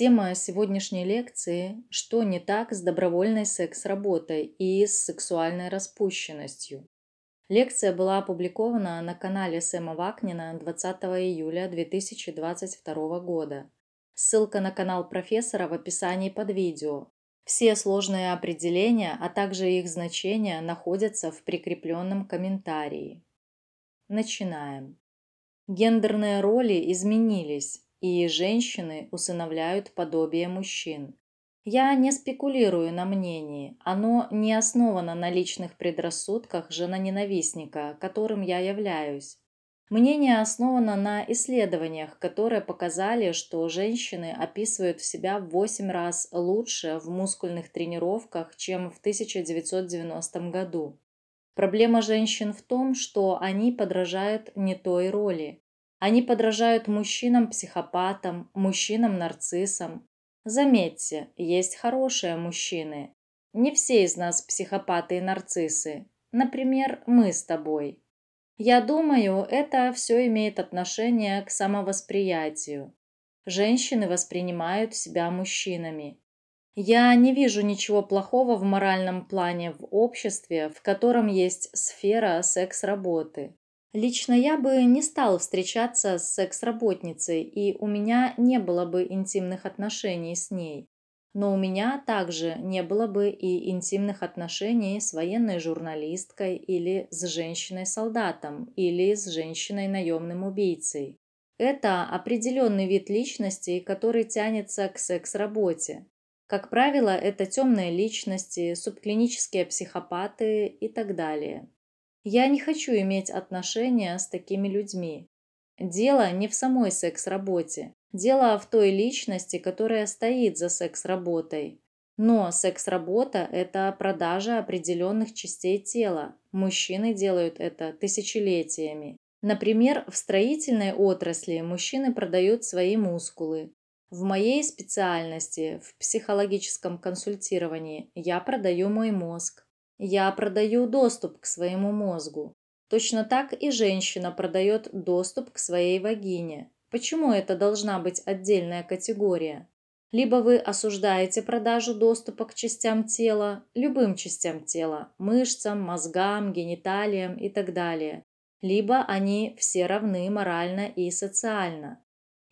Тема сегодняшней лекции – что не так с добровольной секс-работой и с сексуальной распущенностью. Лекция была опубликована на канале Сэма Вакнина 20 июля 2022 года. Ссылка на канал профессора в описании под видео. Все сложные определения, а также их значения находятся в прикрепленном комментарии. Начинаем. Гендерные роли изменились и женщины усыновляют подобие мужчин. Я не спекулирую на мнении, оно не основано на личных предрассудках жена-ненавистника, которым я являюсь. Мнение основано на исследованиях, которые показали, что женщины описывают в себя в 8 раз лучше в мускульных тренировках, чем в 1990 году. Проблема женщин в том, что они подражают не той роли. Они подражают мужчинам-психопатам, мужчинам-нарциссам. Заметьте, есть хорошие мужчины. Не все из нас психопаты и нарциссы. Например, мы с тобой. Я думаю, это все имеет отношение к самовосприятию. Женщины воспринимают себя мужчинами. Я не вижу ничего плохого в моральном плане в обществе, в котором есть сфера секс-работы. Лично я бы не стал встречаться с секс-работницей, и у меня не было бы интимных отношений с ней. Но у меня также не было бы и интимных отношений с военной журналисткой или с женщиной-солдатом или с женщиной-наемным убийцей. Это определенный вид личности, который тянется к секс-работе. Как правило, это темные личности, субклинические психопаты и так далее. Я не хочу иметь отношения с такими людьми. Дело не в самой секс-работе. Дело в той личности, которая стоит за секс-работой. Но секс-работа – это продажа определенных частей тела. Мужчины делают это тысячелетиями. Например, в строительной отрасли мужчины продают свои мускулы. В моей специальности, в психологическом консультировании, я продаю мой мозг. Я продаю доступ к своему мозгу. Точно так и женщина продает доступ к своей вагине. Почему это должна быть отдельная категория? Либо вы осуждаете продажу доступа к частям тела, любым частям тела, мышцам, мозгам, гениталиям и так далее. Либо они все равны морально и социально.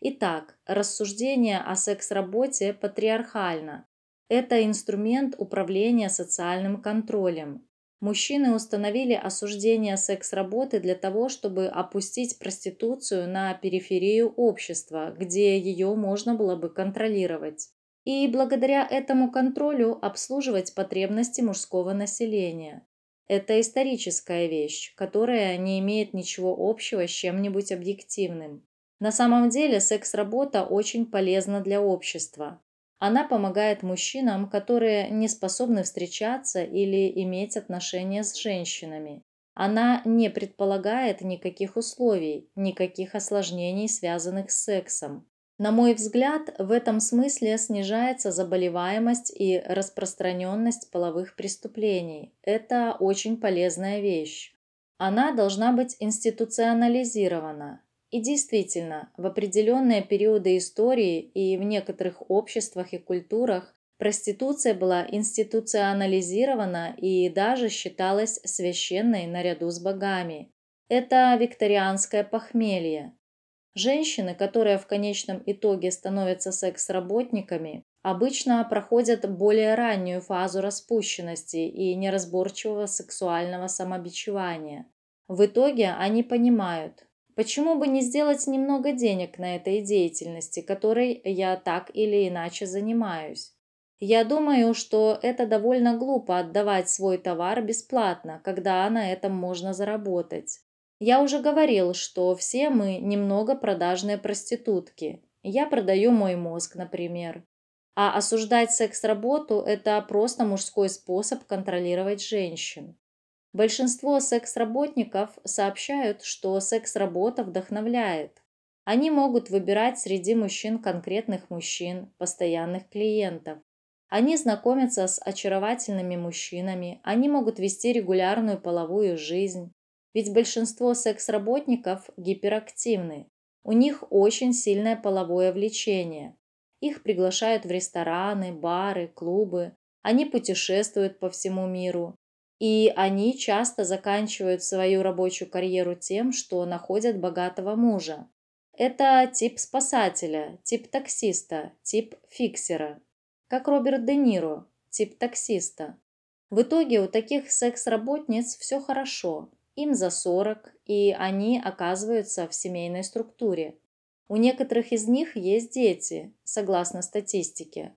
Итак, рассуждение о секс-работе патриархально. Это инструмент управления социальным контролем. Мужчины установили осуждение секс-работы для того, чтобы опустить проституцию на периферию общества, где ее можно было бы контролировать. И благодаря этому контролю обслуживать потребности мужского населения. Это историческая вещь, которая не имеет ничего общего с чем-нибудь объективным. На самом деле секс-работа очень полезна для общества. Она помогает мужчинам, которые не способны встречаться или иметь отношения с женщинами. Она не предполагает никаких условий, никаких осложнений, связанных с сексом. На мой взгляд, в этом смысле снижается заболеваемость и распространенность половых преступлений. Это очень полезная вещь. Она должна быть институционализирована. И действительно, в определенные периоды истории и в некоторых обществах и культурах проституция была институционализирована и даже считалась священной наряду с богами. Это викторианское похмелье. Женщины, которые в конечном итоге становятся секс-работниками, обычно проходят более раннюю фазу распущенности и неразборчивого сексуального самобичевания. В итоге они понимают, Почему бы не сделать немного денег на этой деятельности, которой я так или иначе занимаюсь? Я думаю, что это довольно глупо отдавать свой товар бесплатно, когда на этом можно заработать. Я уже говорил, что все мы немного продажные проститутки. Я продаю мой мозг, например. А осуждать секс-работу – это просто мужской способ контролировать женщин. Большинство секс-работников сообщают, что секс-работа вдохновляет. Они могут выбирать среди мужчин конкретных мужчин, постоянных клиентов. Они знакомятся с очаровательными мужчинами, они могут вести регулярную половую жизнь. Ведь большинство секс-работников гиперактивны. У них очень сильное половое влечение. Их приглашают в рестораны, бары, клубы. Они путешествуют по всему миру. И они часто заканчивают свою рабочую карьеру тем, что находят богатого мужа. Это тип спасателя, тип таксиста, тип фиксера. Как Роберт Де Ниро, тип таксиста. В итоге у таких секс-работниц все хорошо. Им за 40, и они оказываются в семейной структуре. У некоторых из них есть дети, согласно статистике.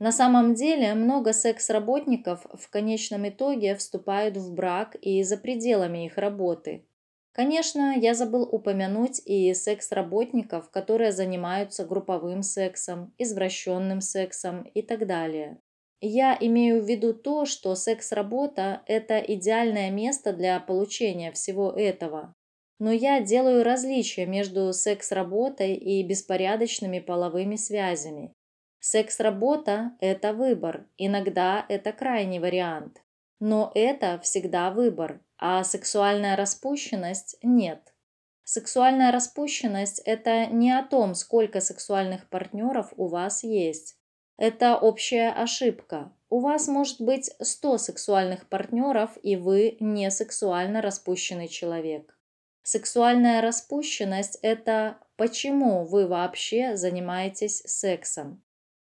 На самом деле много секс-работников в конечном итоге вступают в брак и за пределами их работы. Конечно, я забыл упомянуть и секс-работников, которые занимаются групповым сексом, извращенным сексом и так далее. Я имею в виду то, что секс-работа – это идеальное место для получения всего этого. Но я делаю различия между секс-работой и беспорядочными половыми связями. Секс-работа – это выбор, иногда это крайний вариант. Но это всегда выбор, а сексуальная распущенность – нет. Сексуальная распущенность – это не о том, сколько сексуальных партнеров у вас есть. Это общая ошибка. У вас может быть 100 сексуальных партнеров, и вы не сексуально распущенный человек. Сексуальная распущенность – это почему вы вообще занимаетесь сексом.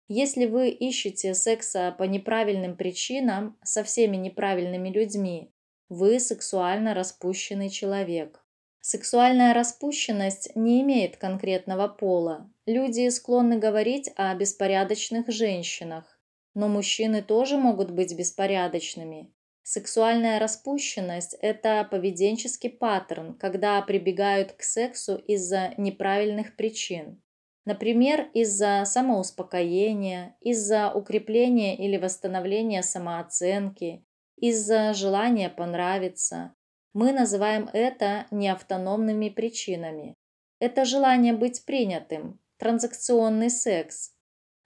Если вы ищете секса по неправильным причинам со всеми неправильными людьми, вы сексуально распущенный человек. Сексуальная распущенность не имеет конкретного пола. Люди склонны говорить о беспорядочных женщинах, но мужчины тоже могут быть беспорядочными. Сексуальная распущенность – это поведенческий паттерн, когда прибегают к сексу из-за неправильных причин. Например, из-за самоуспокоения, из-за укрепления или восстановления самооценки, из-за желания понравиться. Мы называем это неавтономными причинами. Это желание быть принятым, транзакционный секс.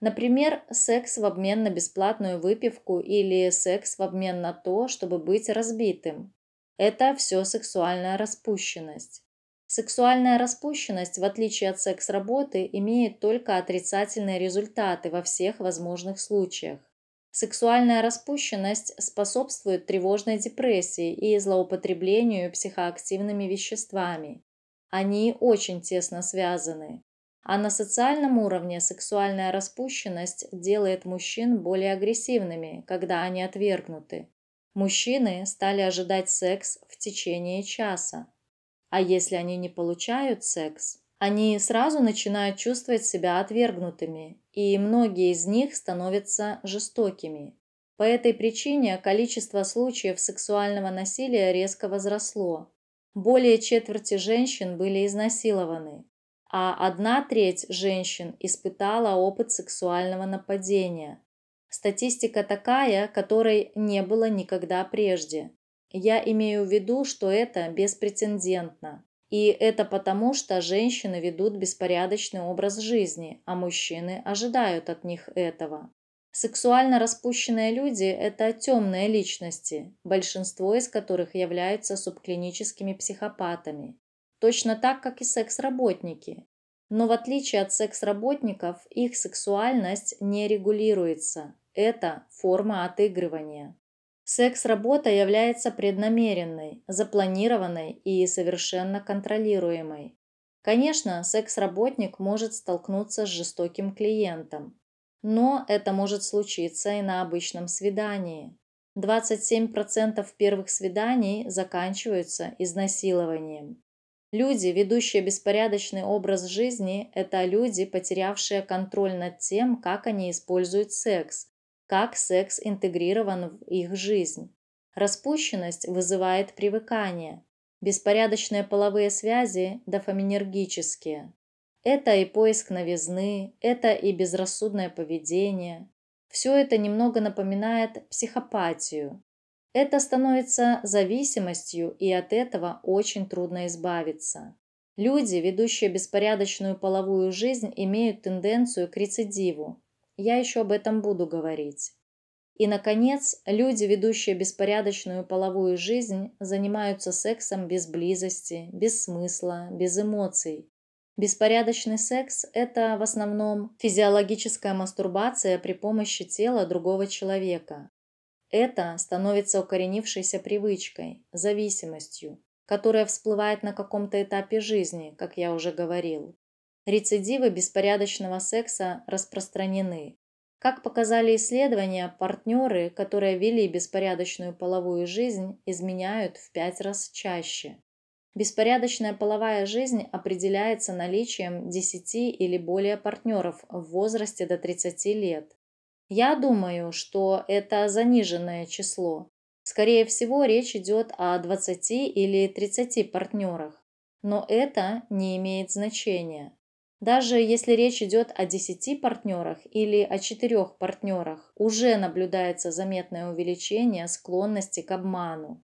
Например, секс в обмен на бесплатную выпивку или секс в обмен на то, чтобы быть разбитым. Это все сексуальная распущенность. Сексуальная распущенность, в отличие от секс-работы, имеет только отрицательные результаты во всех возможных случаях. Сексуальная распущенность способствует тревожной депрессии и злоупотреблению психоактивными веществами. Они очень тесно связаны. А на социальном уровне сексуальная распущенность делает мужчин более агрессивными, когда они отвергнуты. Мужчины стали ожидать секс в течение часа. А если они не получают секс, они сразу начинают чувствовать себя отвергнутыми, и многие из них становятся жестокими. По этой причине количество случаев сексуального насилия резко возросло. Более четверти женщин были изнасилованы, а одна треть женщин испытала опыт сексуального нападения. Статистика такая, которой не было никогда прежде. Я имею в виду, что это беспрецедентно. И это потому, что женщины ведут беспорядочный образ жизни, а мужчины ожидают от них этого. Сексуально распущенные люди – это темные личности, большинство из которых являются субклиническими психопатами. Точно так, как и секс-работники. Но в отличие от секс-работников, их сексуальность не регулируется. Это форма отыгрывания. Секс-работа является преднамеренной, запланированной и совершенно контролируемой. Конечно, секс-работник может столкнуться с жестоким клиентом, но это может случиться и на обычном свидании. 27% первых свиданий заканчиваются изнасилованием. Люди, ведущие беспорядочный образ жизни, это люди, потерявшие контроль над тем, как они используют секс, как секс интегрирован в их жизнь. Распущенность вызывает привыкание. Беспорядочные половые связи – дофаминергические. Это и поиск новизны, это и безрассудное поведение. Все это немного напоминает психопатию. Это становится зависимостью, и от этого очень трудно избавиться. Люди, ведущие беспорядочную половую жизнь, имеют тенденцию к рецидиву, я еще об этом буду говорить. И, наконец, люди, ведущие беспорядочную половую жизнь, занимаются сексом без близости, без смысла, без эмоций. Беспорядочный секс – это в основном физиологическая мастурбация при помощи тела другого человека. Это становится укоренившейся привычкой, зависимостью, которая всплывает на каком-то этапе жизни, как я уже говорил рецидивы беспорядочного секса распространены. Как показали исследования, партнеры, которые вели беспорядочную половую жизнь, изменяют в пять раз чаще. Беспорядочная половая жизнь определяется наличием 10 или более партнеров в возрасте до 30 лет. Я думаю, что это заниженное число. Скорее всего, речь идет о 20 или 30 партнерах. Но это не имеет значения. Даже если речь идет о 10 партнерах или о 4 партнерах, уже наблюдается заметное увеличение склонности к обману.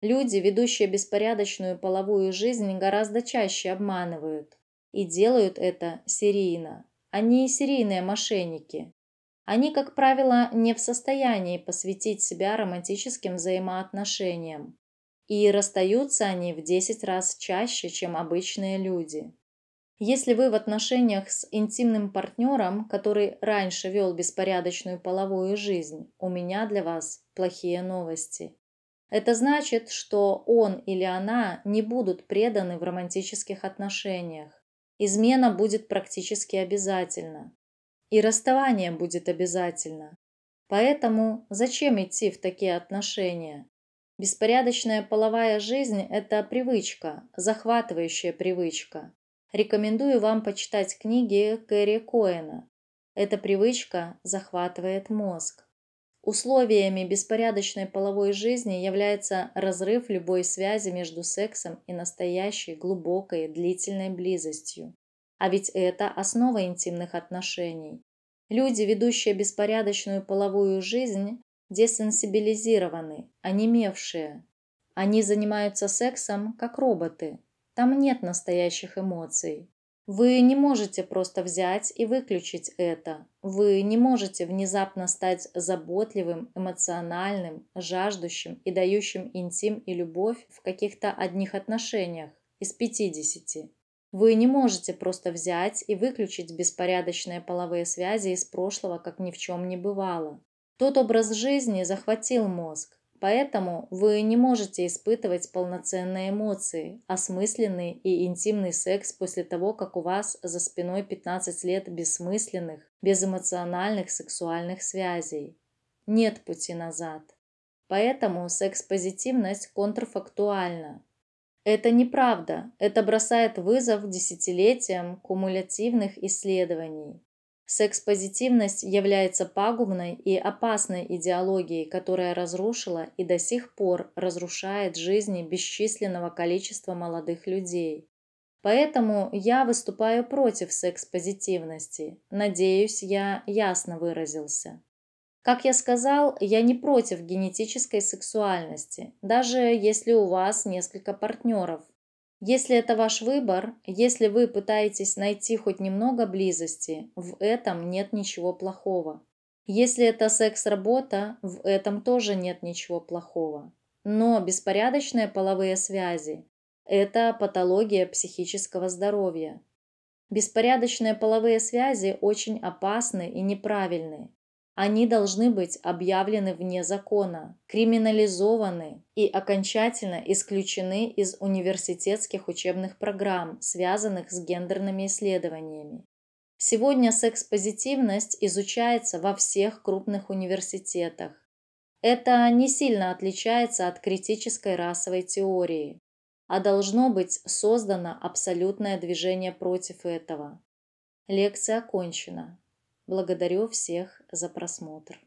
Люди, ведущие беспорядочную половую жизнь, гораздо чаще обманывают. И делают это серийно. Они а серийные мошенники. Они, как правило, не в состоянии посвятить себя романтическим взаимоотношениям. И расстаются они в 10 раз чаще, чем обычные люди. Если вы в отношениях с интимным партнером, который раньше вел беспорядочную половую жизнь, у меня для вас плохие новости. Это значит, что он или она не будут преданы в романтических отношениях. Измена будет практически обязательна. И расставание будет обязательно. Поэтому зачем идти в такие отношения? Беспорядочная половая жизнь – это привычка, захватывающая привычка. Рекомендую вам почитать книги Кэрри Коэна. Эта привычка захватывает мозг. Условиями беспорядочной половой жизни является разрыв любой связи между сексом и настоящей, глубокой, длительной близостью. А ведь это основа интимных отношений. Люди, ведущие беспорядочную половую жизнь, десенсибилизированы, онемевшие. Они занимаются сексом, как роботы, там нет настоящих эмоций. Вы не можете просто взять и выключить это. Вы не можете внезапно стать заботливым, эмоциональным, жаждущим и дающим интим и любовь в каких-то одних отношениях из 50. Вы не можете просто взять и выключить беспорядочные половые связи из прошлого, как ни в чем не бывало. Тот образ жизни захватил мозг, Поэтому вы не можете испытывать полноценные эмоции, осмысленный и интимный секс после того, как у вас за спиной 15 лет бессмысленных, безэмоциональных сексуальных связей. Нет пути назад. Поэтому секс-позитивность контрфактуальна. Это неправда, это бросает вызов десятилетиям кумулятивных исследований. Секс-позитивность является пагубной и опасной идеологией, которая разрушила и до сих пор разрушает жизни бесчисленного количества молодых людей. Поэтому я выступаю против секс-позитивности. Надеюсь, я ясно выразился. Как я сказал, я не против генетической сексуальности, даже если у вас несколько партнеров, если это ваш выбор, если вы пытаетесь найти хоть немного близости, в этом нет ничего плохого. Если это секс-работа, в этом тоже нет ничего плохого. Но беспорядочные половые связи – это патология психического здоровья. Беспорядочные половые связи очень опасны и неправильны. Они должны быть объявлены вне закона, криминализованы и окончательно исключены из университетских учебных программ, связанных с гендерными исследованиями. Сегодня секс-позитивность изучается во всех крупных университетах. Это не сильно отличается от критической расовой теории, а должно быть создано абсолютное движение против этого. Лекция окончена. Благодарю всех за просмотр.